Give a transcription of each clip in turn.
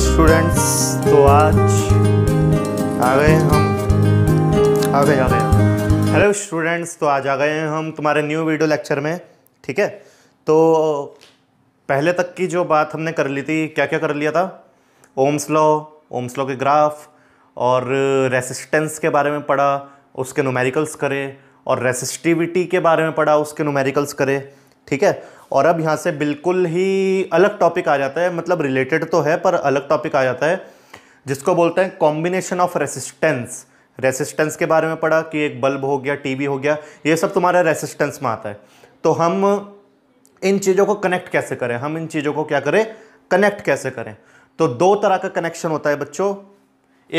Students तो आज आ गए हम आ गए आ गए हेलो स्टूडेंट्स तो आज आ गए हैं हम तुम्हारे न्यू वीडियो लेक्चर में ठीक है तो पहले तक की जो बात हमने कर ली थी क्या क्या कर लिया था ओम्स लॉ ओम्स लॉ के ग्राफ और रेसिस्टेंस के बारे में पढ़ा उसके नोमेरिकल्स करे और रेसिस्टिविटी के बारे में पढ़ा उसके नोमेरिकल्स करे ठीक है और अब यहाँ से बिल्कुल ही अलग टॉपिक आ जाता है मतलब रिलेटेड तो है पर अलग टॉपिक आ जाता है जिसको बोलते हैं कॉम्बिनेशन ऑफ रेसिस्टेंस रेसिस्टेंस के बारे में पढ़ा कि एक बल्ब हो गया टीवी हो गया ये सब तुम्हारा रेसिस्टेंस में आता है तो हम इन चीज़ों को कनेक्ट कैसे करें हम इन चीज़ों को क्या करें कनेक्ट कैसे करें तो दो तरह का कनेक्शन होता है बच्चों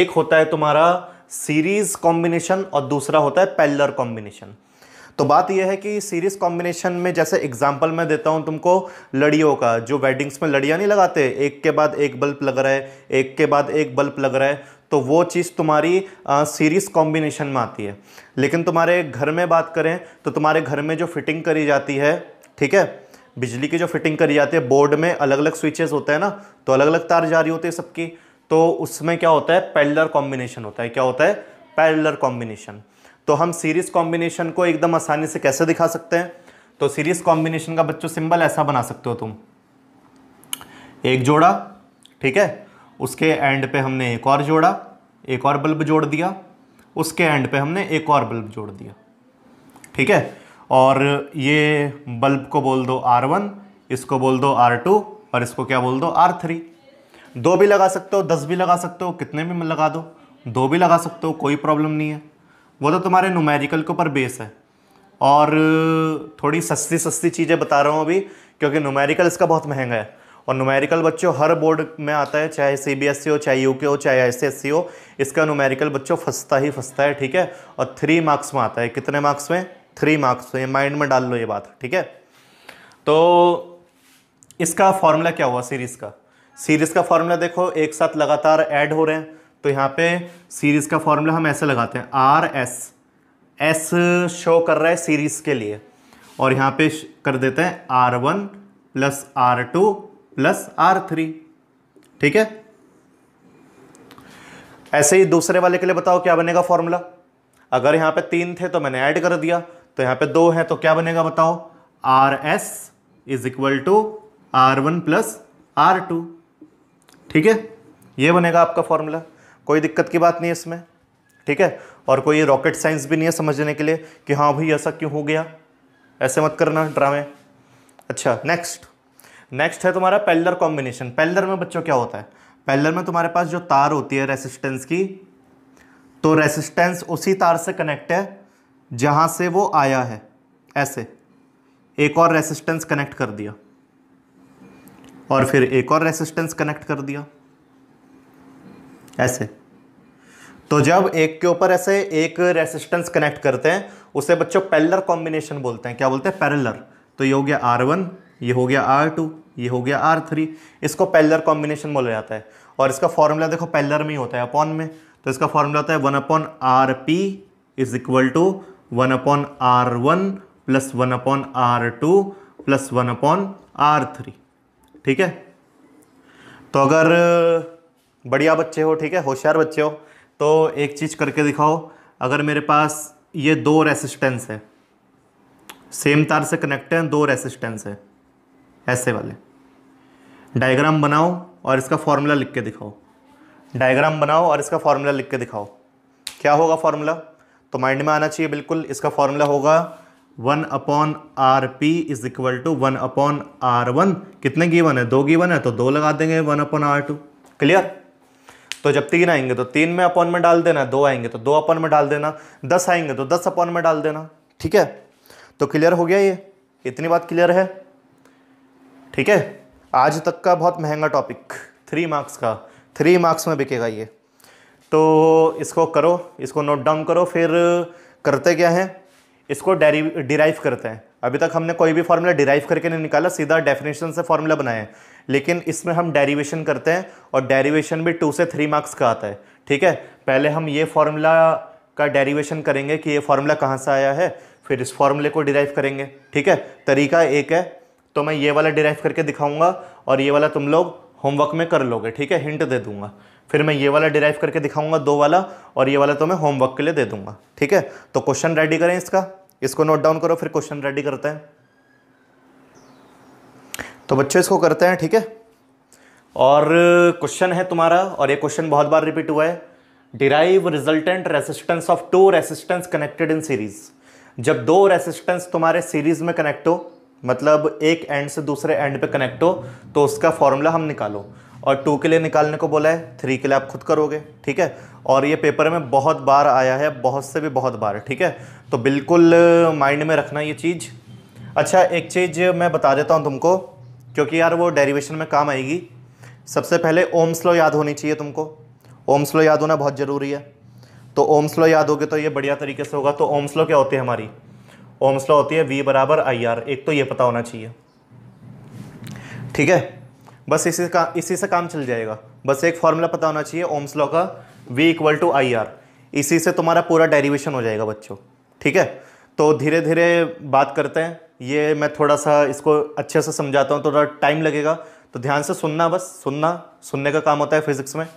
एक होता है तुम्हारा सीरीज कॉम्बिनेशन और दूसरा होता है पैलर कॉम्बिनेशन तो बात यह है कि सीरीज़ कॉम्बिनेशन में जैसे एग्जाम्पल मैं देता हूँ तुमको लड़ियों का जो वेडिंग्स में लड़ियाँ नहीं लगाते एक के बाद एक बल्ब लग रहा है एक के बाद एक बल्ब लग रहा है तो वो चीज़ तुम्हारी सीरीज़ कॉम्बिनेशन में आती है लेकिन तुम्हारे घर में बात करें तो तुम्हारे घर में जो फिटिंग करी जाती है ठीक है बिजली की जो फिटिंग करी जाती है बोर्ड में अलग अलग स्विचेस होते हैं ना तो अलग अलग तार जा रही होती है सबकी तो उसमें क्या होता है पैरलर कॉम्बिनेशन होता है क्या होता है पैरलर कॉम्बिनेशन तो हम सीरीज कॉम्बिनेशन को एकदम आसानी से कैसे दिखा सकते हैं तो सीरीज कॉम्बिनेशन का बच्चों सिंबल ऐसा बना सकते हो तुम एक जोड़ा ठीक है उसके एंड पे हमने एक और जोड़ा एक और बल्ब जोड़ दिया उसके एंड पे हमने एक और बल्ब जोड़ दिया ठीक है और ये बल्ब को बोल दो R1 इसको बोल दो R2 और इसको क्या बोल दो R3 दो भी लगा सकते हो दस भी लगा सकते हो कितने भी लगा दो दो भी लगा सकते हो कोई प्रॉब्लम नहीं है वो तो तुम्हारे नूमेरिकल के ऊपर बेस है और थोड़ी सस्ती सस्ती चीज़ें बता रहा हूँ अभी क्योंकि नूमेरिकल इसका बहुत महंगा है और नूमेरिकल बच्चों हर बोर्ड में आता है चाहे सी e हो चाहे यू हो चाहे सी हो इसका नूमेरिकल बच्चों फंसता ही फंसता है ठीक है और थ्री मार्क्स में आता है कितने मार्क्स में थ्री मार्क्स में माइंड में डाल लो ये बात ठीक है तो इसका फॉर्मूला क्या हुआ सीरीज़ का सीरीज़ का फॉर्मूला देखो एक साथ लगातार ऐड हो रहे हैं तो यहाँ पे सीरीज़ का फॉर्मूला हम ऐसे लगाते हैं आर एस एस शो कर रहा है सीरीज़ के लिए और यहाँ पे कर देते हैं R one plus R two plus R three ठीक है ऐसे ही दूसरे वाले के लिए बताओ क्या बनेगा फॉर्मूला अगर यहाँ पे तीन थे तो मैंने ऐड कर दिया तो यहाँ पे दो है तो क्या बनेगा बताओ R S is equal to R one plus R two ठीक है ये बनेगा आपका फॉर्मूला कोई दिक्कत की बात नहीं है इसमें ठीक है और कोई रॉकेट साइंस भी नहीं है समझने के लिए कि हाँ भाई ऐसा क्यों हो गया ऐसे मत करना ड्रामे अच्छा नेक्स्ट नेक्स्ट है तुम्हारा पेलर कॉम्बिनेशन पेलर में बच्चों क्या होता है पेलर में तुम्हारे पास जो तार होती है रेसिस्टेंस की तो रेसिस्टेंस उसी तार से कनेक्ट है जहाँ से वो आया है ऐसे एक और रेसिस्टेंस कनेक्ट कर दिया और फिर एक और रेसिस्टेंस कनेक्ट कर दिया ऐसे तो जब एक के ऊपर ऐसे एक रेसिस्टेंस कनेक्ट करते हैं उसे बच्चों पैरलर कॉम्बिनेशन बोलते हैं क्या बोलते हैं पैरलर तो ये हो गया आर वन ये हो गया आर टू ये हो गया आर थ्री इसको पैलर कॉम्बिनेशन बोला जाता है और इसका फॉर्मूला देखो पैलर में ही होता है अपॉन में तो इसका फॉर्मूला होता है one upon R P is equal to one upon R one plus one upon R two plus one upon R three ठीक है तो अगर बढ़िया बच्चे हो ठीक है होशियार बच्चे हो तो एक चीज़ करके दिखाओ अगर मेरे पास ये दो रेसिस्टेंस है सेम तार से कनेक्ट हैं दो रेसिस्टेंस है ऐसे वाले डायग्राम बनाओ और इसका फॉर्मूला लिख के दिखाओ डायग्राम बनाओ और इसका फॉर्मूला लिख के दिखाओ क्या होगा फॉर्मूला तो माइंड में आना चाहिए बिल्कुल इसका फॉर्मूला होगा one upon R P is equal to one upon R one कितने गीवन है दो गीवन है तो दो लगा देंगे one upon R two clear तो जब तीन आएंगे तो तीन में अपॉन में डाल देना दो आएंगे तो दो अपॉन में डाल देना दस आएंगे तो दस अपॉन में डाल देना ठीक है तो क्लियर हो गया ये इतनी बात क्लियर है ठीक है आज तक का बहुत महंगा टॉपिक थ्री मार्क्स का थ्री मार्क्स में बिकेगा ये तो इसको करो इसको नोट डाउन करो फिर करते क्या हैं इसको डिराइव करते हैं अभी तक हमने कोई भी फार्मूला डिराइव करके नहीं निकाला सीधा डेफिनेशन से फार्मूला बनाए हैं लेकिन इसमें हम डेरिवेशन करते हैं और डेरिवेशन भी टू से थ्री मार्क्स का आता है ठीक है पहले हम ये फार्मूला का डेरिवेशन करेंगे कि ये फार्मूला कहाँ से आया है फिर इस फार्मूले को डिराइव करेंगे ठीक है तरीका एक है तो मैं ये वाला डिराइव करके दिखाऊंगा और ये वाला तुम लोग होमवर्क में कर लोगे ठीक है हिंट दे दूंगा फिर मैं ये वाला डिराइव करके दिखाऊंगा दो वाला और ये वाला तो मैं होमवर्क के लिए दे दूंगा ठीक है तो क्वेश्चन रेडी करें इसका इसको नोट डाउन करो फिर क्वेश्चन रेडी करते हैं तो बच्चों इसको करते हैं ठीक है और क्वेश्चन है तुम्हारा और ये क्वेश्चन बहुत बार रिपीट हुआ है derive resultant resistance of two resistance connected in series जब दो रेसिस्टेंस तुम्हारे सीरीज में कनेक्ट हो मतलब एक एंड से दूसरे एंड पे कनेक्ट हो तो उसका फॉर्मूला हम निकालो और टू के लिए निकालने को बोला है थ्री के लिए आप खुद करोगे ठीक है और ये पेपर में बहुत बार आया है बहुत से भी बहुत बार ठीक है तो बिल्कुल माइंड में रखना ये चीज़ अच्छा एक चीज़ मैं बता देता हूँ तुमको क्योंकि यार वो डेरिवेशन में काम आएगी सबसे पहले ओम स्लो याद होनी चाहिए तुमको ओम स्लो याद होना बहुत ज़रूरी है तो ओम स्लो याद होगी तो ये बढ़िया तरीके से होगा तो ओम स्लो क्या होती है हमारी ओम स्लो होती है वी बराबर आई आर एक तो ये पता होना चाहिए ठीक है बस इसी का इसी से काम चल जाएगा बस एक फॉर्मूला पता होना चाहिए ओम स्लो का V equal to I R इसी से तुम्हारा पूरा डेरिवेशन हो जाएगा बच्चों ठीक है तो धीरे धीरे बात करते हैं ये मैं थोड़ा सा इसको अच्छे से समझाता हूँ थोड़ा टाइम लगेगा तो ध्यान से सुनना बस सुनना सुनने का काम होता है फिज़िक्स में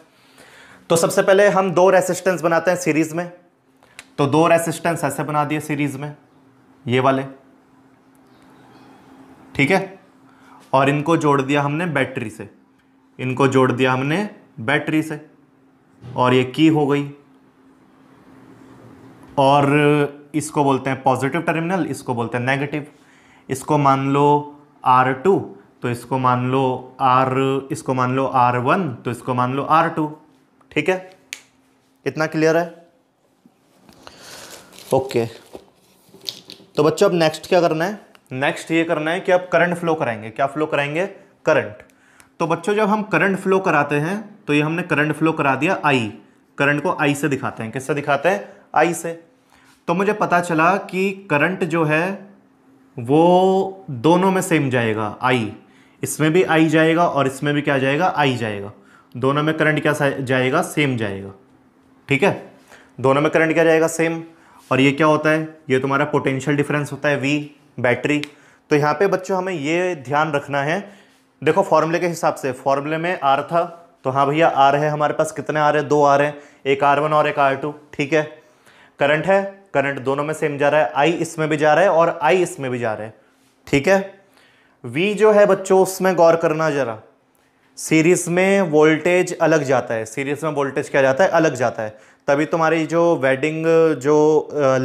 तो सबसे पहले हम दो रेसिस्टेंस बनाते हैं सीरीज़ में तो दो रेसिस्टेंस ऐसे बना दिए सीरीज़ में ये वाले ठीक है और इनको जोड़ दिया हमने बैटरी से इनको जोड़ दिया हमने बैटरी से और ये की हो गई और इसको बोलते हैं पॉजिटिव टर्मिनल इसको बोलते हैं नेगेटिव इसको मान लो आर टू तो इसको मान लो आर इसको मान लो आर वन तो इसको मान लो आर टू ठीक है इतना क्लियर है ओके okay. तो बच्चों अब नेक्स्ट क्या करना है नेक्स्ट ये करना है कि आप करंट फ्लो कराएंगे क्या फ्लो कराएंगे करंट तो बच्चों जब हम करंट फ्लो कराते हैं तो ये हमने करंट फ्लो करा दिया आई करंट को आई से दिखाते हैं किससे दिखाते हैं आई से तो मुझे पता चला कि करंट जो है वो दोनों में सेम जाएगा आई इसमें भी आई जाएगा और इसमें भी क्या जाएगा आई जाएगा दोनों में करंट क्या जाएगा सेम जाएगा ठीक है दोनों में करंट क्या जाएगा सेम और ये क्या होता है ये तुम्हारा पोटेंशियल डिफरेंस होता है वी बैटरी तो यहाँ पे बच्चों हमें ये ध्यान रखना है देखो फॉर्मूले के हिसाब से फॉर्मूले में आर था तो हाँ भैया आर है हमारे पास कितने आ रहे हैं दो आर हैं एक आर वन और एक आर टू ठीक है करंट है करंट दोनों में सेम जा रहा है आई इसमें भी जा रहा है और आई इसमें भी जा रहा है ठीक है वी जो है बच्चों उसमें गौर करना जरा सीरीज में वोल्टेज अलग जाता है सीरीज में वोल्टेज क्या जाता है अलग जाता है तभी तुम्हारी जो वेडिंग जो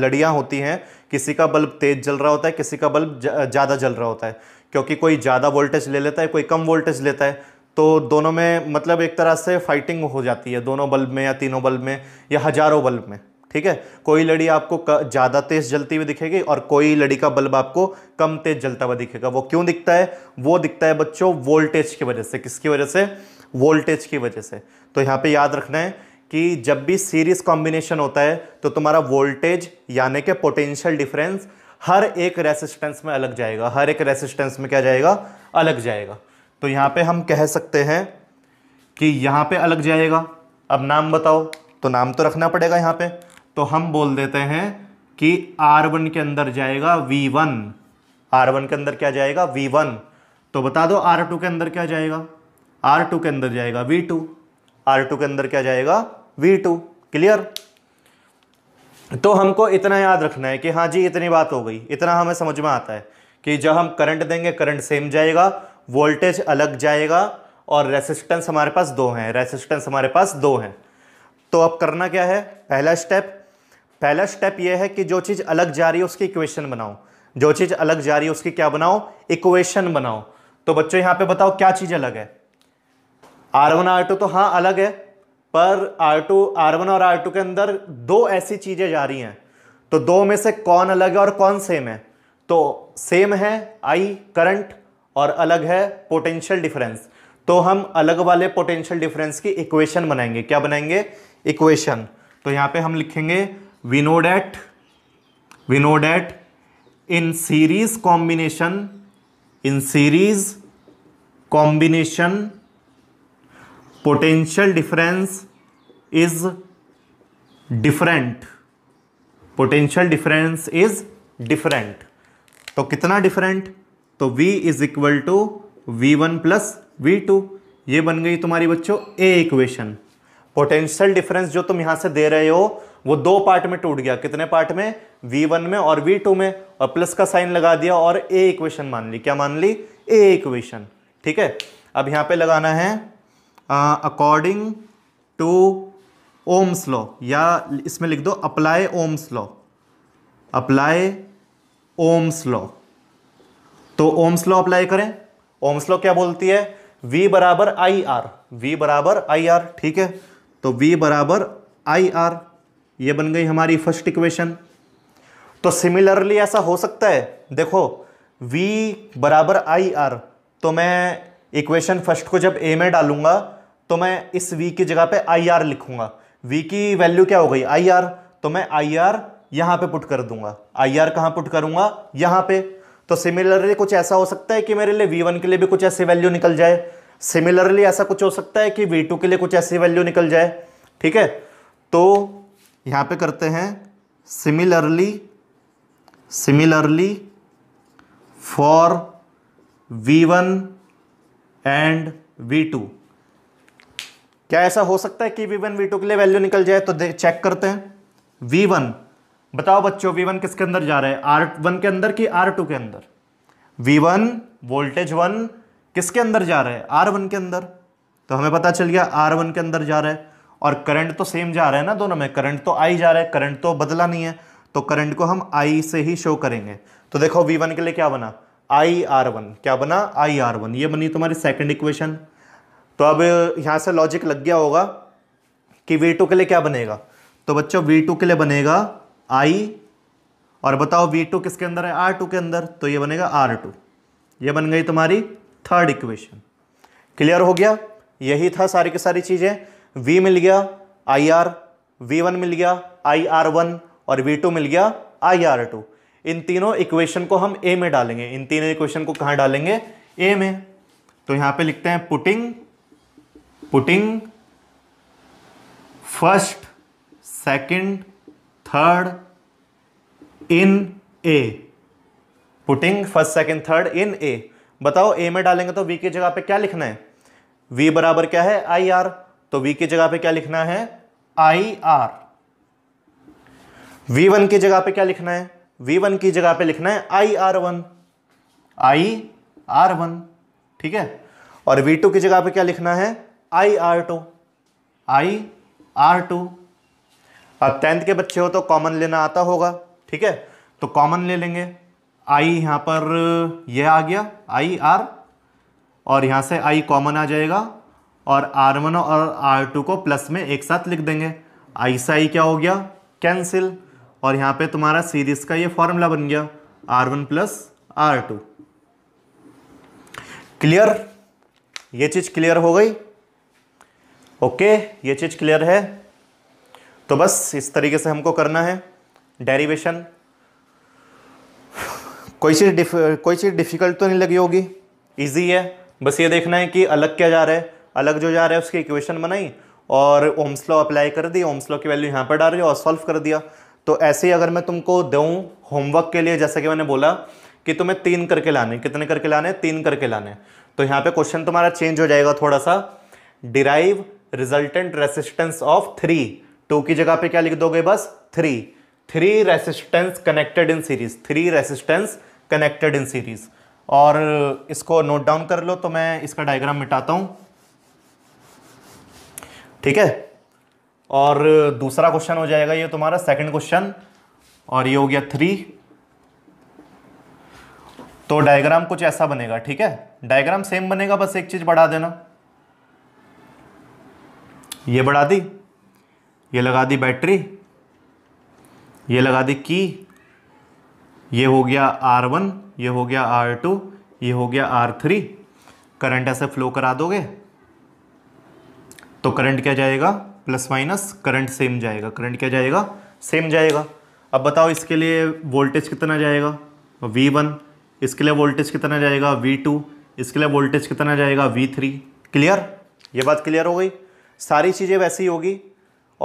लड़ियाँ होती हैं किसी का बल्ब तेज जल रहा होता है किसी का बल्ब ज़्यादा जल रहा होता है क्योंकि कोई ज़्यादा वोल्टेज ले लेता है कोई कम वोल्टेज लेता है तो दोनों में मतलब एक तरह से फाइटिंग हो जाती है दोनों बल्ब में या तीनों बल्ब में या हज़ारों बल्ब में ठीक है कोई लड़ी आपको ज़्यादा तेज जलती हुई दिखेगी और कोई लड़ी का बल्ब आपको कम तेज जलता हुआ दिखेगा वो क्यों दिखता है वो दिखता है बच्चों वोल्टेज की वजह से किसकी वजह से वोल्टेज की वजह से तो यहाँ पे याद रखना है कि जब भी सीरीज कॉम्बिनेशन होता है तो तुम्हारा वोल्टेज यानी कि पोटेंशियल डिफरेंस हर एक रेसिस्टेंस में अलग जाएगा हर एक रेसिस्टेंस में क्या जाएगा अलग जाएगा तो यहाँ पे हम कह सकते हैं कि यहाँ पे अलग जाएगा अब नाम बताओ तो नाम तो रखना पड़ेगा यहाँ पे तो हम बोल देते हैं कि R1 के अंदर जाएगा V1 R1 के अंदर क्या जाएगा V1 तो बता दो R2 के अंदर क्या जाएगा R2 के अंदर जाएगा V2 R2 के अंदर क्या जाएगा V2 क्लियर तो हमको इतना याद रखना है कि हाँ जी इतनी बात हो गई इतना हमें समझ में आता है कि जब हम करंट देंगे करंट सेम जाएगा वोल्टेज अलग जाएगा और रेसिस्टेंस हमारे पास दो हैं रेसिस्टेंस हमारे पास दो हैं तो अब करना क्या है पहला स्टेप पहला स्टेप यह है कि जो चीज़ अलग जा रही है उसकी इक्वेशन बनाओ जो चीज़ अलग जा रही है उसकी क्या बनाओ इक्वेशन बनाओ तो बच्चों यहाँ पे बताओ क्या चीज़ अलग है आर वन आर टू तो हाँ अलग है पर आर टू आर वन और आर टू के अंदर दो ऐसी चीज़ें जा रही हैं तो दो में से कौन अलग है और कौन सेम है तो सेम है आई करंट और अलग है पोटेंशियल डिफरेंस तो हम अलग वाले पोटेंशियल डिफरेंस की इक्वेशन बनाएंगे क्या बनाएंगे इक्वेशन तो यहाँ पे हम लिखेंगे we know that we know that in series combination in series combination potential difference is different potential difference is different तो कितना डिफरेंट तो v is equal to V one plus V two ये बन गई तुम्हारी बच्चों ए इक्वेशन पोटेंशियल डिफरेंस जो तुम यहां से दे रहे हो वो दो पार्ट में टूट गया कितने पार्ट में V1 में और V2 में और प्लस का साइन लगा दिया और ए इक्वेशन मान ली क्या मान ली ए इक्वेशन ठीक है अब यहां पे लगाना है अकॉर्डिंग टू ओम्स लॉ या इसमें लिख दो apply Ohm's law apply Ohm's law तो ओम्स लॉ अप्लाई करें ओम्स लॉ क्या बोलती है V बराबर आई आर वी बराबर आई आर ठीक है तो V बराबर आई आर ये बन गई हमारी फर्स्ट इक्वेशन तो सिमिलरली ऐसा हो सकता है देखो v बराबर आई आर तो मैं इक्वेशन फर्स्ट को जब a में डालूंगा तो मैं इस v की जगह पे आई आर लिखूंगा v की वैल्यू क्या हो गई आई आर तो मैं आई आर यहां पर पुट कर दूंगा आई आर कहां पुट करूंगा यहां पे तो सिमिलरली कुछ ऐसा हो सकता है कि मेरे लिए v1 के लिए भी कुछ ऐसी वैल्यू निकल जाए सिमिलरली ऐसा कुछ हो सकता है कि v2 के लिए कुछ ऐसी वैल्यू निकल जाए ठीक है तो यहाँ पे करते हैं similarly similarly for V one and V two क्या ऐसा हो सकता है कि वी वन वी टू के लिए वैल्यू निकल जाए तो चेक करते हैं वी वन बताओ बच्चों वी वन किसके अंदर जा रहे हैं आर वन के अंदर कि आर टू के अंदर वी वन वोल्टेज वन किसके अंदर जा रहे है आर वन के अंदर तो हमें पता चल गया आर वन के अंदर जा रहे हैं और करंट तो सेम जा रहा है ना दोनों में करंट तो आई जा रहा है करंट तो बदला नहीं है तो करंट को हम आई से ही शो करेंगे तो देखो वी वन के लिए क्या बना आई आर वन क्या बना आई आर वन ये बनी तुम्हारी सेकंड इक्वेशन तो अब यहां से लॉजिक लग गया होगा कि वी टू के लिए क्या बनेगा तो बच्चों वी टू के लिए बनेगा आई और बताओ वी टू किसके अंदर है आर टू के अंदर तो ये बनेगा आर टू ये बन गई तुम्हारी थर्ड इक्वेशन क्लियर हो गया यही था सारी की सारी चीज़ें वी मिल गया आई आर वी वन मिल गया आई आर वन और वी टू मिल गया आई आर टू इन तीनों इक्वेशन को हम ए में डालेंगे इन तीनों इक्वेशन को कहाँ डालेंगे ए में तो यहाँ पे लिखते हैं putting putting first second third in A putting first second third in A बताओ ए में डालेंगे तो वी की जगह पे क्या लिखना है वी बराबर क्या है आई आर तो वी की जगह पे क्या लिखना है आई आर वी वन की जगह पे क्या लिखना है वी वन की जगह पे लिखना है I R one I R one ठीक है और वी टू की जगह पे क्या लिखना है I R two I R two अब टेंथ के बच्चे हो तो कॉमन लेना आता होगा ठीक है तो कॉमन ले लेंगे आई यहां पर यह आ गया आई आर और यहां से आई कॉमन आ जाएगा और आर वन और आर टू को प्लस में एक साथ लिख देंगे ऐसा ही क्या हो गया कैंसिल और यहाँ पे तुम्हारा सीरीज का ये फॉर्मूला बन गया R one plus R two clear ये चीज़ क्लियर हो गई ओके ये चीज़ क्लियर है तो बस इस तरीके से हमको करना है डेरिवेशन कोई चीज़ कोई चीज़ डिफ़िकल्ट तो नहीं लगी होगी इजी है बस ये देखना है कि अलग क्या जा रहा है अलग जो जा रहा है उसकी इक्वेशन बनाई और ओम्सलो अप्लाई कर दी ओम्सलो की वैल्यू यहाँ पर डाल रही और सॉल्व कर दिया तो ऐसे ही अगर मैं तुमको दूँ होमवर्क के लिए जैसा कि मैंने बोला कि तुम्हें तीन करके लाने कितने करके लाने तीन करके लाने तो यहाँ पे क्वेश्चन तुम्हारा चेंज हो जाएगा थोड़ा सा derive resultant resistance of three two की जगह पे क्या लिख दोगे बस three three resistance connected in series three resistance connected in series और इसको नोट डाउन कर लो तो मैं इसका डायग्राम मिटाता हूँ ठीक है और दूसरा क्वेश्चन हो जाएगा ये तुम्हारा सेकंड क्वेश्चन और ये हो गया थ्री तो डायग्राम कुछ ऐसा बनेगा ठीक है डायग्राम सेम बनेगा बस एक चीज बढ़ा देना ये बढ़ा दी ये लगा दी बैटरी ये लगा दी की ये हो गया R1 ये हो गया R2 ये हो गया R3 करंट ऐसे फ्लो करा दोगे तो करंट क्या जाएगा प्लस माइनस करंट सेम जाएगा करंट क्या जाएगा सेम जाएगा अब बताओ इसके लिए वोल्टेज कितना जाएगा वी वन इसके लिए वोल्टेज कितना जाएगा वी टू इसके लिए वोल्टेज कितना जाएगा वी थ्री क्लियर ये बात क्लियर हो गई सारी चीज़ें वैसी होगी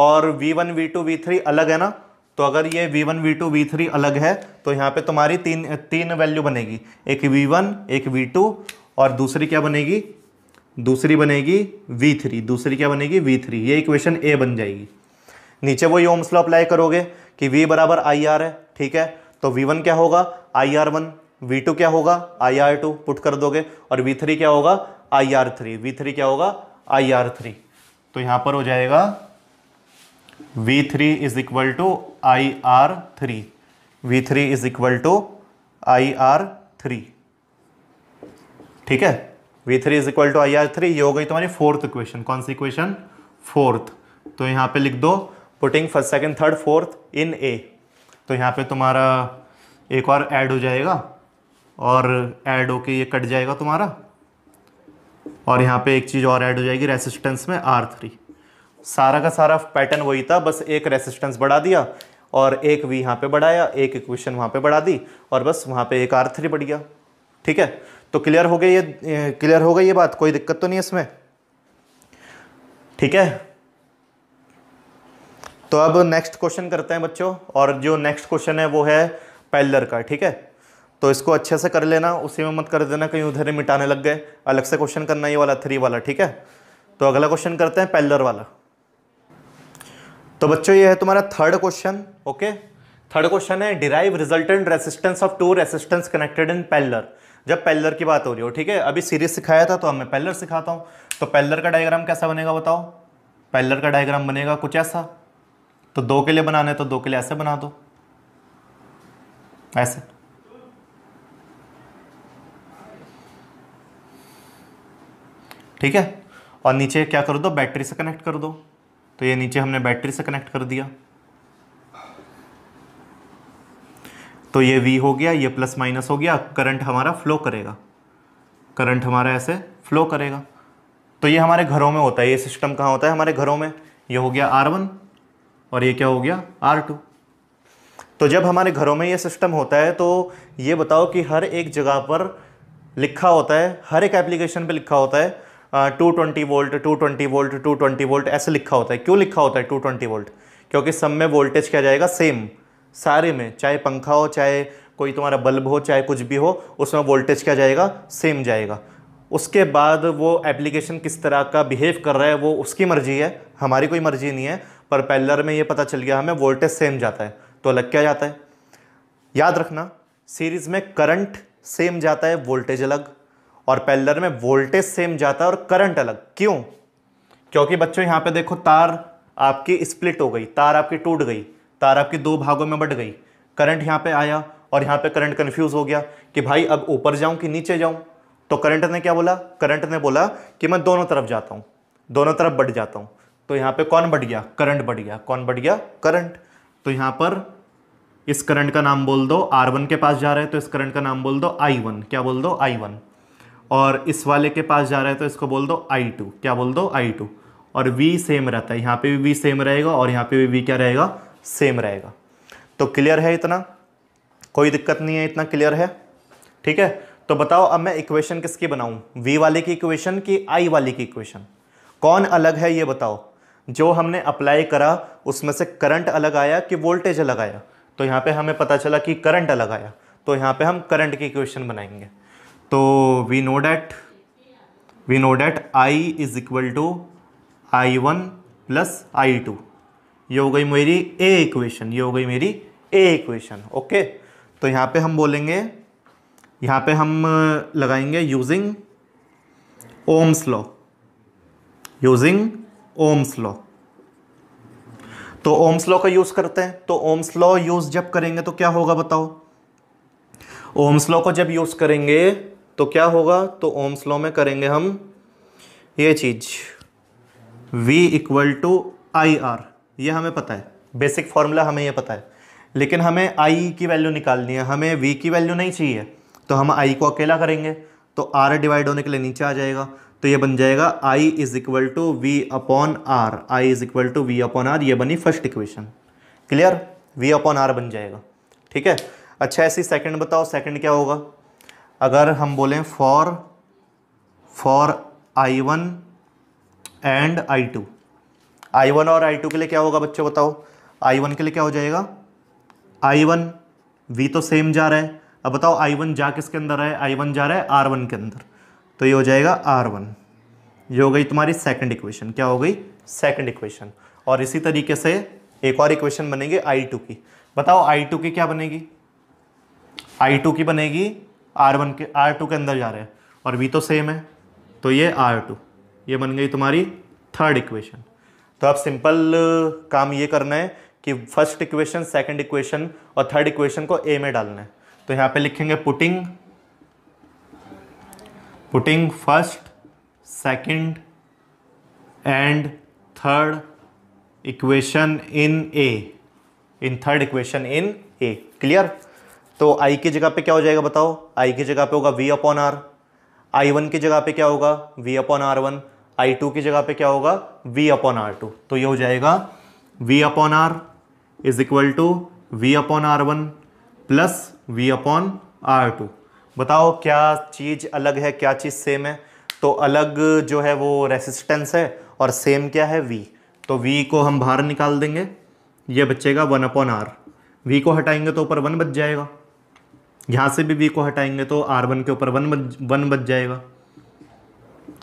और V one V two V three अलग है ना तो अगर ये V one V two V three अलग है तो यहाँ पे तुम्हारी तीन तीन वैल्यू बनेगी एक वी वन एक वी टू और दूसरी क्या बनेगी दूसरी बनेगी वी थ्री दूसरी क्या बनेगी वी थ्री ये इक्वेशन ए बन जाएगी नीचे वो ये लॉ अप्लाई करोगे कि वी बराबर आई आर है ठीक है तो वी वन क्या होगा I R one V two क्या होगा आई आर टू पुट कर दोगे और वी थ्री क्या होगा I R three V three क्या होगा आई आर थ्री तो यहां पर हो जाएगा V three is equal to I R three V three is equal to I R three ठीक है V three is equal to I R three ये हो गई तुम्हारी फोर्थ इक्वेशन कौन सी इक्वेशन फोर्थ तो यहाँ पे लिख दो putting first second third fourth in A तो यहाँ पे तुम्हारा एक और ऐड हो जाएगा और ऐड होके ये कट जाएगा तुम्हारा और यहाँ पे एक चीज़ और ऐड हो जाएगी रेसिस्टेंस में आर थ्री सारा का सारा पैटर्न वही था बस एक रेसिस्टेंस बढ़ा दिया और एक वी यहाँ पे बढ़ाया एक इक्वेशन वहाँ पे बढ़ा दी और बस वहाँ पे एक आर थ्री बढ़ गया ठीक है तो क्लियर हो गई ये क्लियर हो गई ये बात कोई दिक्कत तो नहीं इसमें ठीक है तो अब नेक्स्ट क्वेश्चन करते हैं बच्चों और जो नेक्स्ट क्वेश्चन है वो है पैलर का ठीक है तो इसको अच्छे से कर लेना उसी में मत कर देना कहीं उधर ही मिटाने लग गए अलग से क्वेश्चन करना ये वाला थ्री वाला ठीक है तो अगला क्वेश्चन करते हैं पैलर वाला तो बच्चों ये है तुम्हारा third question okay third question है derive resultant resistance of two resistance connected in parallel जब पेलर की बात हो रही हो ठीक है अभी सीरीज सिखाया था तो अब मैं सिखाता हूँ तो पेलर का डायग्राम कैसा बनेगा बताओ पेलर का डायग्राम बनेगा कुछ ऐसा तो दो के लिए बनाने तो दो के लिए ऐसे बना दो ऐसे ठीक है और नीचे क्या कर दो बैटरी से कनेक्ट कर दो तो ये नीचे हमने बैटरी से कनेक्ट कर दिया तो ये वी हो गया ये प्लस माइनस हो गया करंट हमारा फ्लो करेगा करंट हमारा ऐसे फ्लो करेगा तो ये हमारे घरों में होता है ये सिस्टम कहाँ होता है हमारे घरों में ये हो गया आर वन और ये क्या हो गया आर टू तो जब हमारे घरों में ये सिस्टम होता है तो ये बताओ कि हर एक जगह पर लिखा होता है हर एक एप्लीकेशन पर लिखा होता है two twenty volt two twenty volt two twenty volt ऐसे लिखा होता है क्यों लिखा होता है टू ट्वेंटी वोल्ट क्योंकि सब में वोल्टेज क्या जाएगा सेम सारे में चाहे पंखा हो चाहे कोई तुम्हारा बल्ब हो चाहे कुछ भी हो उसमें वोल्टेज क्या जाएगा सेम जाएगा उसके बाद वो एप्लीकेशन किस तरह का बिहेव कर रहा है वो उसकी मर्जी है हमारी कोई मर्जी नहीं है पर पैलर में ये पता चल गया हमें वोल्टेज सेम जाता है तो अलग क्या जाता है याद रखना सीरीज़ में करंट सेम जाता है वोल्टेज अलग और पैलर में वोल्टेज सेम जाता है और करंट अलग क्यों क्योंकि बच्चों यहाँ पे देखो तार आपकी स्प्लिट हो गई तार आपकी टूट गई तार आपकी दो भागों में बट गई करंट यहाँ पे आया और यहाँ पे करंट कन्फ्यूज हो गया कि भाई अब ऊपर जाऊँ कि नीचे जाऊँ तो करंट ने क्या बोला करंट ने बोला कि मैं दोनों तरफ जाता हूँ दोनों तरफ बढ़ जाता हूँ तो यहाँ पे कौन बढ़ गया करंट बढ़ गया कौन बढ़ गया करंट तो यहाँ पर इस करंट का नाम बोल दो आर वन के पास जा रहे हैं तो इस करंट का नाम बोल दो आई वन क्या बोल दो आई वन और इस वाले के पास जा रहे हैं तो इसको बोल दो आई टू क्या बोल दो आई टू और वी सेम रहता है यहाँ पे भी वी सेम रहेगा और यहाँ पे भी वी क्या रहेगा सेम रहेगा तो क्लियर है इतना कोई दिक्कत नहीं है इतना क्लियर है ठीक है तो बताओ अब मैं इक्वेशन किसकी बनाऊं वी वाले की इक्वेशन की आई वाले की इक्वेशन कौन अलग है ये बताओ जो हमने अप्लाई करा उसमें से करंट अलग आया कि वोल्टेज अलग आया तो यहाँ पे हमें पता चला कि करंट अलग आया तो यहाँ पे हम करंट की इक्वेशन बनाएंगे तो we know that we know that I is equal to I one plus I two ये हो गई मेरी ए इक्वेशन ये हो गई मेरी ए इक्वेशन ओके तो यहाँ पे हम बोलेंगे यहाँ पे हम लगाएंगे using Ohm's law using Ohm's law तो ओम्स लॉ का यूज़ करते हैं तो ओम्स लॉ यूज़ जब करेंगे तो क्या होगा बताओ ओम्स लॉ को जब यूज़ करेंगे तो क्या होगा तो ओम्स लॉ में करेंगे हम ये चीज़ V equal to I R ये हमें पता है बेसिक फार्मूला हमें ये पता है लेकिन हमें आई की वैल्यू निकालनी है हमें वी की वैल्यू नहीं चाहिए तो हम आई को अकेला करेंगे तो आर डिवाइड होने के लिए नीचे आ जाएगा तो ये बन जाएगा I is equal to V upon R I is equal to V upon R ये बनी first equation clear V upon R बन जाएगा ठीक है अच्छा ऐसी सेकंड बताओ सेकंड क्या होगा अगर हम बोलें for for I one and I two I one और आई टू के लिए क्या होगा बच्चों बताओ आई वन के लिए क्या हो जाएगा आई वन वी तो सेम जा रहा है अब बताओ आई वन जा किसके अंदर है आई वन जा रहा है आर वन के अंदर तो ये हो जाएगा आर वन ये हो गई तुम्हारी सेकंड इक्वेशन क्या हो गई सेकंड इक्वेशन और इसी तरीके से एक और इक्वेशन बनेगी आई टू की बताओ आई टू की क्या बनेगी आई टू की बनेगी आर वन के आर टू के अंदर जा रहे हैं और वी तो सेम है तो ये आर टू ये बन गई तुम्हारी थर्ड इक्वेशन तो आप सिंपल काम ये करना है कि फर्स्ट इक्वेशन सेकंड इक्वेशन और थर्ड इक्वेशन को ए में डालना है तो यहाँ पे लिखेंगे putting putting first second and third equation in A in third equation in A clear तो आई की जगह पे क्या हो जाएगा बताओ आई की जगह पे होगा V upon R I one की जगह पे क्या होगा V upon R one I two की जगह पे क्या होगा वी अपॉन आर टू तो ये हो जाएगा V upon R is equal to V upon R one plus V upon R two बताओ क्या चीज़ अलग है क्या चीज़ सेम है तो अलग जो है वो रेसिस्टेंस है और सेम क्या है वी तो वी को हम बाहर निकाल देंगे ये बचेगा वन अपॉन आर वी को हटाएंगे तो ऊपर वन बच जाएगा यहाँ से भी वी को हटाएंगे तो आर वन के ऊपर वन बच वन बच जाएगा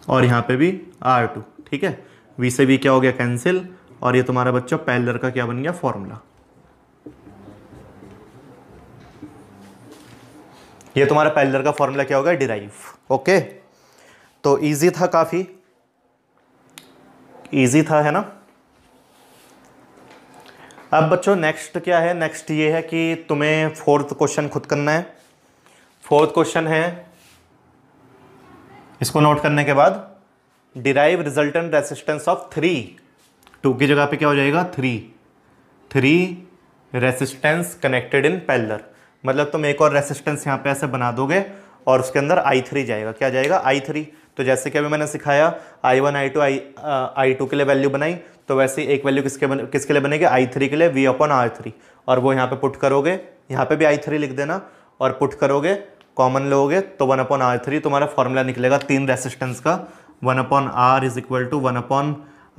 और यहाँ पे भी आर टू ठीक है वी से भी क्या हो गया कैंसिल और ये तुम्हारा बच्चों पैलर का क्या बन गया फॉर्मूला ये तुम्हारा पैलर का फॉर्मूला क्या होगा डिराइव ओके तो इजी था काफ़ी इजी था है ना अब बच्चों नेक्स्ट क्या है नेक्स्ट ये है कि तुम्हें फोर्थ क्वेश्चन खुद करना है फोर्थ क्वेश्चन है इसको नोट करने के बाद derive resultant resistance of three two की जगह पे क्या हो जाएगा three three resistance connected in parallel मतलब तुम एक और रेसिस्टेंस यहाँ पे ऐसे बना दोगे और उसके अंदर आई थ्री जाएगा क्या जाएगा आई थ्री तो जैसे कि अभी मैंने सिखाया I one I two I I two के लिए वैल्यू बनाई तो वैसे एक वैल्यू किसके बन, किसके लिए बनेगी आई थ्री के लिए वी अपॉन आर थ्री और वो यहाँ पे पुट करोगे यहाँ पे भी आई थ्री लिख देना और पुट करोगे कॉमन लोगे तो वन अपॉन आर थ्री तुम्हारा फॉर्मूला निकलेगा तीन रेसिस्टेंस का one upon R is equal to one upon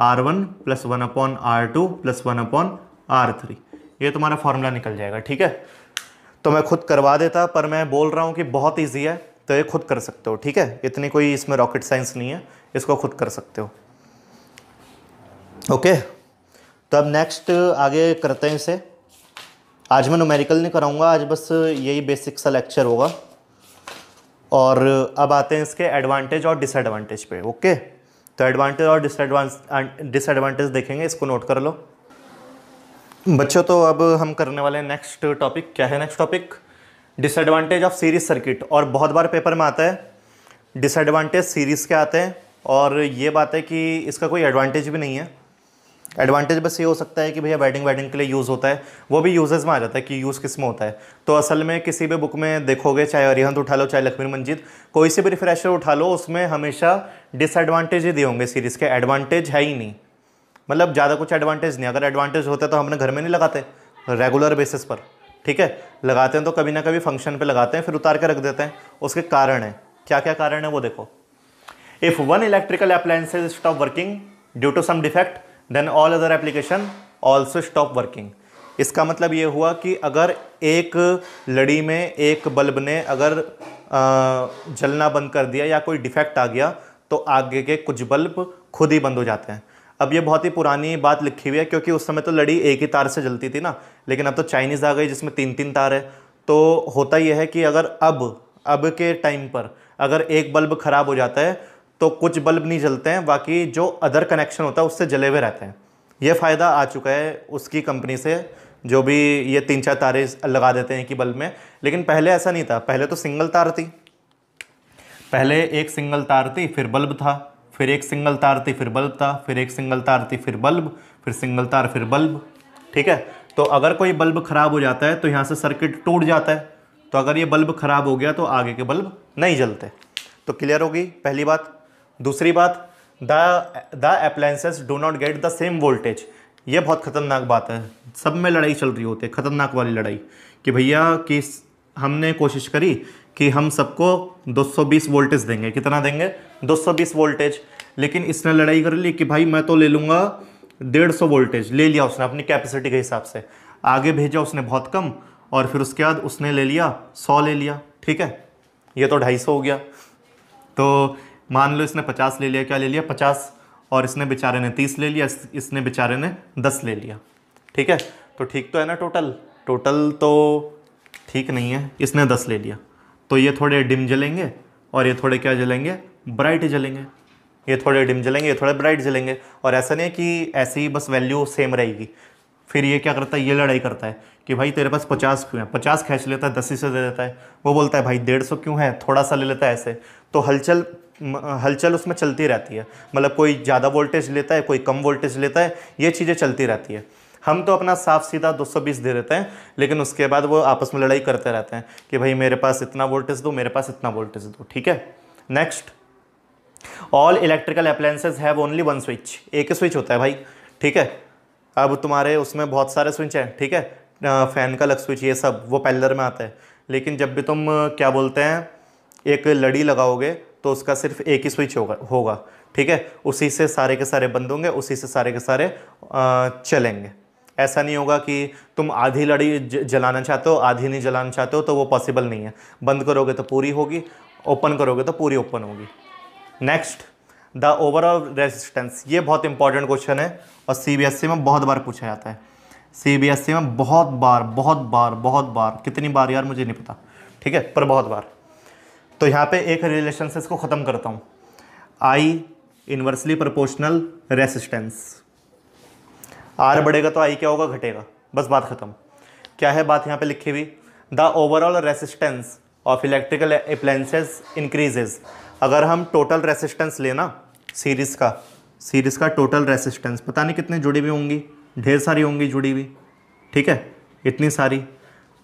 R one plus one upon R two plus one upon R three ये तुम्हारा फॉर्मूला निकल जाएगा ठीक है तो मैं खुद करवा देता पर मैं बोल रहा हूँ कि बहुत ईजी है तो ये खुद कर सकते हो ठीक है इतनी कोई इसमें रॉकेट साइंस नहीं है इसको खुद कर सकते हो ओके तो अब नेक्स्ट आगे करते हैं इसे आज मैं नोमेरिकल नहीं कराऊंगा आज बस यही बेसिक सा लेक्चर होगा और अब आते हैं इसके एडवांटेज और डिसएडवांटेज पे ओके तो एडवांटेज और डिसएडवांस डिसएडवांटेज देखेंगे इसको नोट कर लो बच्चों तो अब हम करने वाले हैं नेक्स्ट टॉपिक क्या है next topic disadvantage of series circuit और बहुत बार पेपर में आता है डिसएडवांटेज सीरीज़ के आते हैं और ये बात है कि इसका कोई एडवांटेज भी नहीं है एडवांटेज बस ये हो सकता है कि भैया वेडिंग वेडिंग के लिए यूज़ होता है वो भी यूजेज में आ जाता है कि यूज़ किस में होता है तो असल में किसी भी बुक में देखोगे चाहे अरिहंत उठा लो चाहे लक्ष्मी मंजीत कोई से भी रिफ्रेशर उठा लो उसमें हमेशा डिसएडवांटेज ही दिए होंगे सीरीज़ के एडवांटेज है ही नहीं मतलब ज़्यादा कुछ एडवांटेज नहीं अगर एडवांटेज होता तो हमने घर में नहीं लगाते रेगुलर बेसिस पर ठीक है लगाते हैं तो कभी ना कभी फंक्शन पर लगाते हैं फिर उतार के रख देते हैं उसके कारण है क्या क्या कारण है वो देखो if one electrical appliances stop working due to some defect then all other application also stop working इसका मतलब ये हुआ कि अगर एक लड़ी में एक बल्ब ने अगर जलना बंद कर दिया या कोई डिफेक्ट आ गया तो आगे के कुछ बल्ब खुद ही बंद हो जाते हैं अब ये बहुत ही पुरानी बात लिखी हुई है क्योंकि उस समय तो लड़ी एक ही तार से जलती थी ना लेकिन अब तो चाइनीज़ आ गई जिसमें तीन तीन तार है तो होता यह है कि अगर अब अब के टाइम पर अगर एक बल्ब ख़राब हो जाता है तो कुछ बल्ब नहीं जलते हैं बाकी जो अदर कनेक्शन होता है उससे जले हुए रहते हैं ये फ़ायदा आ चुका है उसकी कंपनी से जो भी ये तीन चार तारे लगा देते हैं कि बल्ब में लेकिन पहले ऐसा नहीं था पहले तो सिंगल तार थी पहले एक सिंगल तार थी फिर बल्ब था फिर एक सिंगल तार थी फिर बल्ब था फिर एक सिंगल तार थी फिर बल्ब फिर सिंगल तार फिर बल्ब ठीक है तो अगर कोई बल्ब ख़राब हो जाता है तो यहाँ से सर्किट टूट जाता है तो अगर ये बल्ब ख़राब हो गया तो आगे के बल्ब नहीं जलते तो क्लियर होगी पहली बात दूसरी बात the the do not get the same voltage ये बहुत खतरनाक बात है सब में लड़ाई चल रही होती है खतरनाक वाली लड़ाई कि भैया कि हमने कोशिश करी कि हम सबको 220 वोल्टेज देंगे कितना देंगे 220 वोल्टेज लेकिन इसने लड़ाई कर ली कि भाई मैं तो ले लूँगा 150 वोल्टेज ले लिया उसने अपनी कैपेसिटी के हिसाब से आगे भेजा उसने बहुत कम और फिर उसके बाद उसने ले लिया 100 ले लिया ठीक है ये तो ढाई हो गया तो मान लो इसने पचास ले लिया क्या ले लिया पचास और इसने बेचारे ने तीस ले लिया इसने बेचारे ने दस ले लिया ठीक है तो ठीक तो है ना टोटल टोटल तो ठीक नहीं है इसने दस ले लिया तो ये थोड़े डिम जलेंगे और ये थोड़े क्या जलेंगे ब्राइट जलेंगे ये थोड़े डिम जलेंगे ये थोड़े ब्राइट जलेंगे और ऐसा नहीं कि ऐसे ही बस वैल्यू सेम रहेगी फिर ये क्या करता है ये लड़ाई करता है कि भाई तेरे पास पचास क्यों है पचास खींच लेता है दस ही से दे देता है वो बोलता है भाई डेढ़ सौ क्यों है थोड़ा सा ले लेता है ऐसे तो हलचल हलचल उसमें चलती रहती है मतलब कोई ज़्यादा वोल्टेज लेता है कोई कम वोल्टेज लेता है ये चीज़ें चलती रहती है हम तो अपना साफ सीधा 220 दे देते हैं लेकिन उसके बाद वो आपस में लड़ाई करते रहते हैं कि भाई मेरे पास इतना वोल्टेज दो मेरे पास इतना वोल्टेज दो ठीक है next all electrical appliances have only one switch एक ही स्विच होता है भाई ठीक है अब तुम्हारे उसमें बहुत सारे स्विच हैं ठीक है फ़ैन का लग स्विच ये सब वो पैलर में आता है लेकिन जब भी तुम क्या बोलते हैं एक लड़ी लगाओगे तो उसका सिर्फ एक ही स्विच होगा होगा ठीक है उसी से सारे के सारे बंद होंगे उसी से सारे के सारे चलेंगे ऐसा नहीं होगा कि तुम आधी लड़ी जलाना चाहते हो आधी नहीं जलाना चाहते हो तो वो पॉसिबल नहीं है बंद करोगे तो पूरी होगी ओपन करोगे तो पूरी ओपन होगी नेक्स्ट द ओवरऑल रेजिस्टेंस ये बहुत इंपॉर्टेंट क्वेश्चन है और सी e में बहुत बार पूछा जाता है सी e में बहुत बार बहुत बार बहुत बार कितनी बार यार मुझे नहीं पता ठीक है पर बहुत बार तो यहाँ पे एक रिलेशन से इसको ख़त्म करता हूँ I inversely proportional resistance R बढ़ेगा तो आई क्या होगा घटेगा बस बात ख़त्म क्या है बात यहाँ पे लिखी हुई the overall resistance of electrical appliances increases अगर हम टोटल रेसिस्टेंस लेना सीरीज़ का सीरीज़ का टोटल रेसिस्टेंस पता नहीं कितने जुड़ी हुई होंगी ढेर सारी होंगी जुड़ी हुई ठीक है इतनी सारी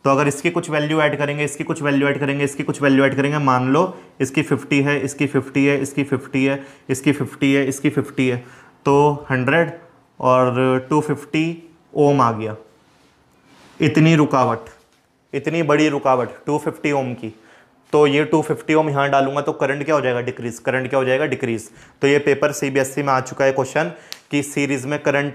तो अगर इसकी कुछ वैल्यू ऐड करेंगे इसकी कुछ वैल्यू ऐड करेंगे इसकी कुछ वैल्यू ऐड करेंगे मान लो इसकी 50 है इसकी 50 है इसकी 50 है इसकी 50 है इसकी 50 है तो 100 और 250 ओम आ गया इतनी रुकावट इतनी बड़ी रुकावट 250 ओम की तो ये 250 ओम यहाँ डालूंगा तो करंट क्या हो जाएगा डिक्रीज करंट क्या हो जाएगा डिक्रीज तो ये पेपर सी e में आ चुका है क्वेश्चन कि सीरीज़ में करंट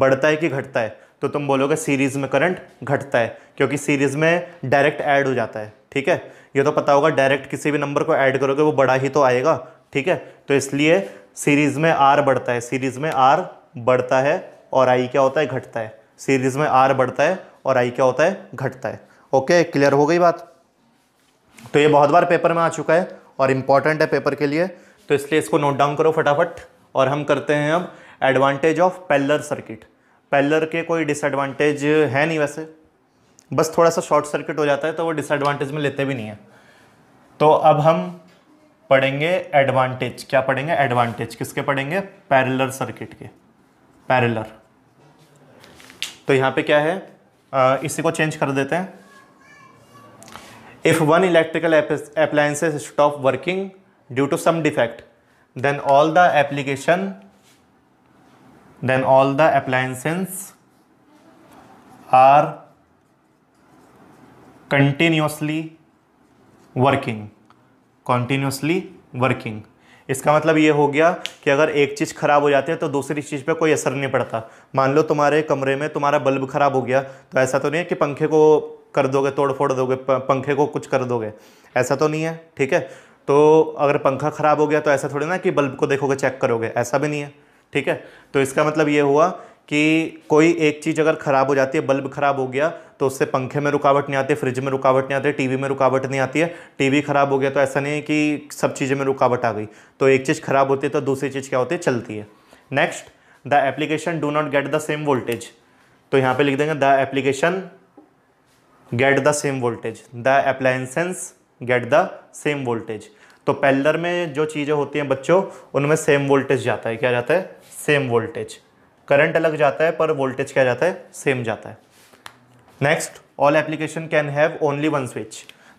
बढ़ता है कि घटता है तो तुम बोलोगे सीरीज़ में करंट घटता है क्योंकि सीरीज़ में डायरेक्ट ऐड हो जाता है ठीक है ये तो पता होगा डायरेक्ट किसी भी नंबर को ऐड करोगे वो बड़ा ही तो आएगा ठीक है तो इसलिए सीरीज़ में आर बढ़ता है सीरीज़ में आर बढ़ता है और आई क्या होता है घटता है सीरीज़ में आर बढ़ता है और आई क्या होता है घटता है ओके क्लियर हो गई बात तो ये बहुत बार पेपर में आ चुका है और इम्पॉर्टेंट है पेपर के लिए तो इसलिए इसको नोट डाउन करो फटाफट और हम करते हैं अब advantage of parallel circuit parallel के कोई डिसएडवांटेज है नहीं वैसे बस थोड़ा सा शॉर्ट सर्किट हो जाता है तो वो डिसएडवांटेज में लेते भी नहीं है तो अब हम पढ़ेंगे एडवांटेज क्या पढ़ेंगे एडवांटेज किसके पढ़ेंगे पैरेलर सर्किट के पैरेलर तो यहाँ पे क्या है आ, इसी को चेंज कर देते हैं if one electrical appliances stop working due to some defect then all the application then all the appliances are continuously working continuously working इसका मतलब ये हो गया कि अगर एक चीज़ ख़राब हो जाती है तो दूसरी चीज़ पे कोई असर नहीं पड़ता मान लो तुम्हारे कमरे में तुम्हारा बल्ब ख़राब हो गया तो ऐसा तो नहीं है कि पंखे को कर दोगे तोड़ फोड़ दोगे पंखे को कुछ कर दोगे ऐसा तो नहीं है ठीक है तो अगर पंखा ख़राब हो गया तो ऐसा थोड़ी ना कि बल्ब को देखोगे चेक करोगे ऐसा भी नहीं है ठीक है तो इसका मतलब ये हुआ कि कोई एक चीज़ अगर ख़राब हो जाती है बल्ब ख़राब हो गया तो उससे पंखे में रुकावट नहीं आती फ्रिज में रुकावट नहीं आती टीवी में रुकावट नहीं आती है टीवी ख़राब हो गया तो ऐसा नहीं है कि सब चीज़ें में रुकावट आ गई तो एक चीज़ ख़राब होती है तो दूसरी चीज़ क्या होती है चलती है next the application do not get the same voltage तो यहाँ पर लिख देंगे the application get the same voltage the appliances get the same voltage तो पैलर में जो चीज़ें होती हैं बच्चों उनमें सेम वोल्टेज जाता है क्या जाता है सेम वोल्टेज करंट अलग जाता है पर वोल्टेज क्या जाता है सेम जाता है next all application can have only one switch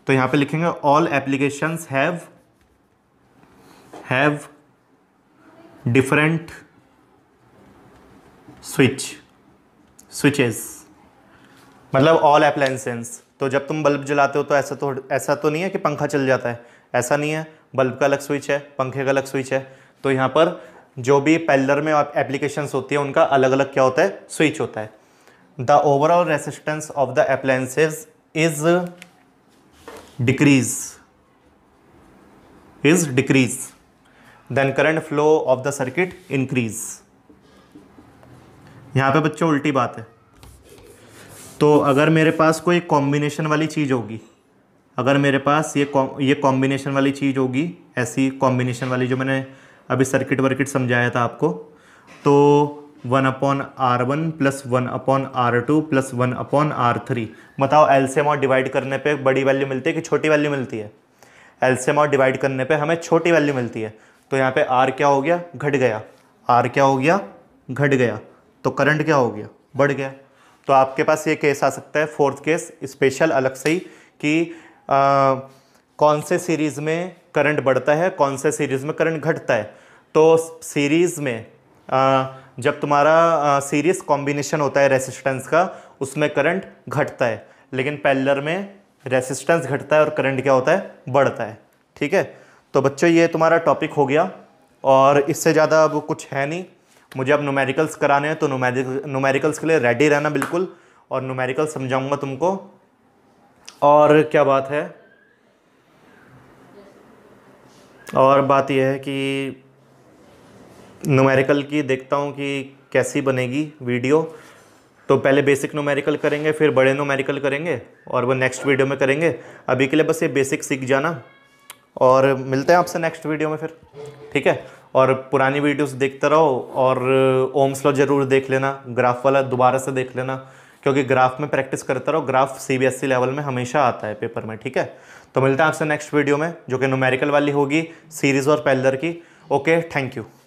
तो यहां पे लिखेंगे all application have have different switch switches मतलब ऑल अप्लायसेंस तो जब तुम बल्ब जलाते हो तो ऐसा तो ऐसा तो नहीं है कि पंखा चल जाता है ऐसा नहीं है बल्ब का अलग स्विच है पंखे का अलग स्विच है तो यहाँ पर जो भी पैलर में एप्लीकेशंस होती है उनका अलग अलग क्या होता है स्विच होता है the overall resistance of the appliances is decrease is decrease then current flow of the circuit increase यहाँ पे बच्चों उल्टी बात है तो अगर मेरे पास कोई कॉम्बिनेशन वाली चीज़ होगी अगर मेरे पास ये कॉम ये कॉम्बिनेशन वाली चीज़ होगी ऐसी कॉम्बिनेशन वाली जो मैंने अभी सर्किट वर्किट समझाया था आपको तो one upon R one plus one upon R two plus one upon R three बताओ एल्सियम और डिवाइड करने पे बड़ी वैल्यू मिलती है कि छोटी वैल्यू मिलती है एल्सियम और डिवाइड करने पे हमें छोटी वैल्यू मिलती है तो यहाँ पे आर क्या हो गया घट गया आर क्या हो गया घट गया तो करंट क्या हो गया बढ़ गया तो आपके पास ये केस आ सकता है फोर्थ केस स्पेशल अलग से ही कि आ, कौन से सीरीज़ में करंट बढ़ता है कौन से सीरीज़ में करंट घटता है तो सीरीज़ में आ, जब तुम्हारा आ, सीरीज़ कॉम्बिनेशन होता है रेसिस्टेंस का उसमें करंट घटता है लेकिन पैलर में रेसिस्टेंस घटता है और करंट क्या होता है बढ़ता है ठीक है तो बच्चों ये तुम्हारा टॉपिक हो गया और इससे ज़्यादा अब कुछ है नहीं मुझे अब नूमेरिकल्स कराने हैं तो नूमेरिक नूमेरिकल्स के लिए रेडी रहना बिल्कुल और नूमेरिकल समझाऊंगा तुमको और क्या बात है और बात यह है कि नूमेरिकल की देखता हूँ कि कैसी बनेगी वीडियो तो पहले बेसिक नूमेरिकल करेंगे फिर बड़े नूमेरिकल करेंगे और वो नेक्स्ट वीडियो में करेंगे अभी के लिए बस ये बेसिक सीख जाना और मिलते हैं आपसे नेक्स्ट वीडियो में फिर ठीक है और पुरानी वीडियोस देखते रहो और ओम्स स्लो ज़रूर देख लेना ग्राफ वाला दोबारा से देख लेना क्योंकि ग्राफ में प्रैक्टिस करते रहो ग्राफ सीबीएसई लेवल में हमेशा आता है पेपर में ठीक है तो मिलते हैं आपसे नेक्स्ट वीडियो में जो कि नोमेरिकल वाली होगी सीरीज़ और पैलर की ओके थैंक यू